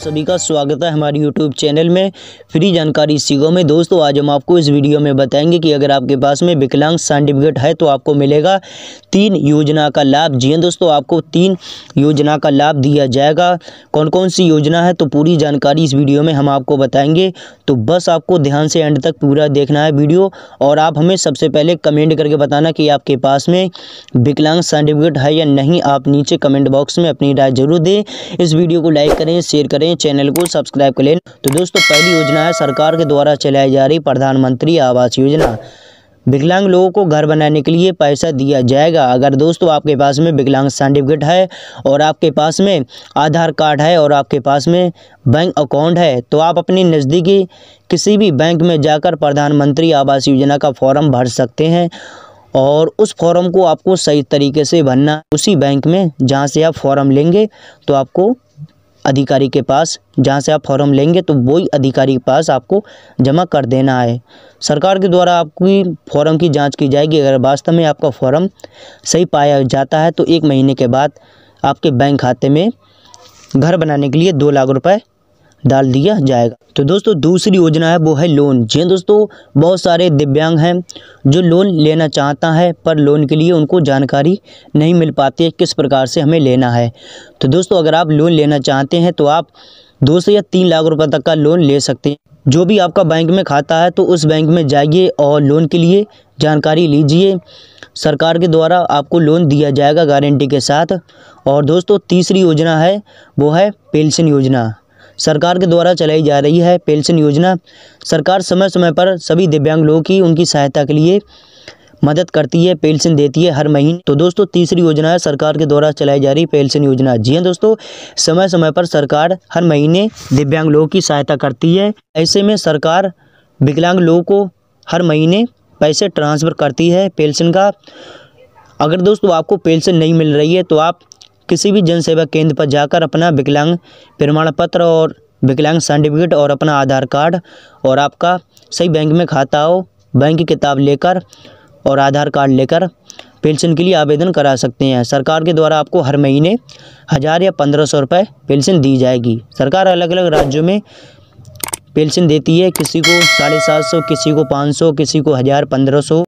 सभी का स्वागत है हमारे YouTube चैनल में फ्री जानकारी सीखो में दोस्तों आज हम आपको इस वीडियो में बताएंगे कि अगर आपके पास में विकलांग सर्टिफिकेट है तो आपको मिलेगा तीन योजना का लाभ जी हाँ दोस्तों आपको तीन योजना का लाभ दिया जाएगा कौन कौन सी योजना है तो पूरी जानकारी इस वीडियो में हम आपको बताएंगे तो बस आपको ध्यान से एंड तक पूरा देखना है वीडियो और आप हमें सबसे पहले कमेंट करके बताना कि आपके पास में विकलांग सर्टिफिकेट है या नहीं आप नीचे कमेंट बॉक्स में अपनी राय जरूर दें इस वीडियो को लाइक करें शेयर करें हैं चैनल को सब्सक्राइब कर लें तो दोस्तों पहली योजना है सरकार के द्वारा चलाई जा रही प्रधानमंत्री आवास योजना विकलांग लोगों को घर बनाने के लिए पैसा दिया जाएगा अगर दोस्तों आपके पास में विकलांग सर्टिफिकेट है और आपके पास में आधार कार्ड है और आपके पास में बैंक अकाउंट है तो आप अपने नज़दीकी किसी भी बैंक में जाकर प्रधानमंत्री आवास योजना का फॉर्म भर सकते हैं और उस फॉर्म को आपको सही तरीके से भरना उसी बैंक में जहाँ से आप फॉर्म लेंगे तो आपको अधिकारी के पास जहाँ से आप फॉर्म लेंगे तो वही अधिकारी के पास आपको जमा कर देना है सरकार के द्वारा आपकी फॉर्म की जांच की जाएगी अगर वास्तव में आपका फॉर्म सही पाया जाता है तो एक महीने के बाद आपके बैंक खाते में घर बनाने के लिए दो लाख रुपए डाल दिया जाएगा तो दोस्तों दूसरी योजना है वो है लोन जी हाँ दोस्तों बहुत सारे दिव्यांग हैं जो लोन लेना चाहता है पर लोन के लिए उनको जानकारी नहीं मिल पाती है किस प्रकार से हमें लेना है तो दोस्तों अगर आप लोन लेना चाहते हैं तो आप दो से या तीन लाख रुपए तक का लोन ले सकते हैं जो भी आपका बैंक में खाता है तो उस बैंक में जाइए और लोन के लिए जानकारी लीजिए सरकार के द्वारा आपको लोन दिया जाएगा गारंटी के साथ और दोस्तों तीसरी योजना है वो है पेंशन योजना सरकार के द्वारा चलाई जा रही है पेंशन योजना सरकार समय समय पर सभी दिव्यांग लोगों की उनकी सहायता के लिए मदद करती है पेंशन देती है हर महीने तो दोस्तों तीसरी योजना है सरकार के द्वारा चलाई जा रही पेंशन योजना जी हाँ दोस्तों समय समय पर सरकार हर महीने दिव्यांग लोगों की सहायता करती है ऐसे में सरकार विकलांग लोगों को हर महीने पैसे ट्रांसफ़र करती है पेंशन का अगर दोस्तों आपको पेंशन नहीं मिल रही है तो आप किसी भी जन सेवा केंद्र पर जाकर अपना विकलांग प्रमाण पत्र और विकलांग सर्टिफिकेट और अपना आधार कार्ड और आपका सही बैंक में खाता हो बैंक की किताब लेकर और आधार कार्ड लेकर पेंशन के लिए आवेदन करा सकते हैं सरकार के द्वारा आपको हर महीने हज़ार या पंद्रह सौ रुपये पेंशन दी जाएगी सरकार अलग अलग राज्यों में पेंशन देती है किसी को साढ़े सात सौ किसी को पाँच सौ किसी को हज़ार पंद्रह सौ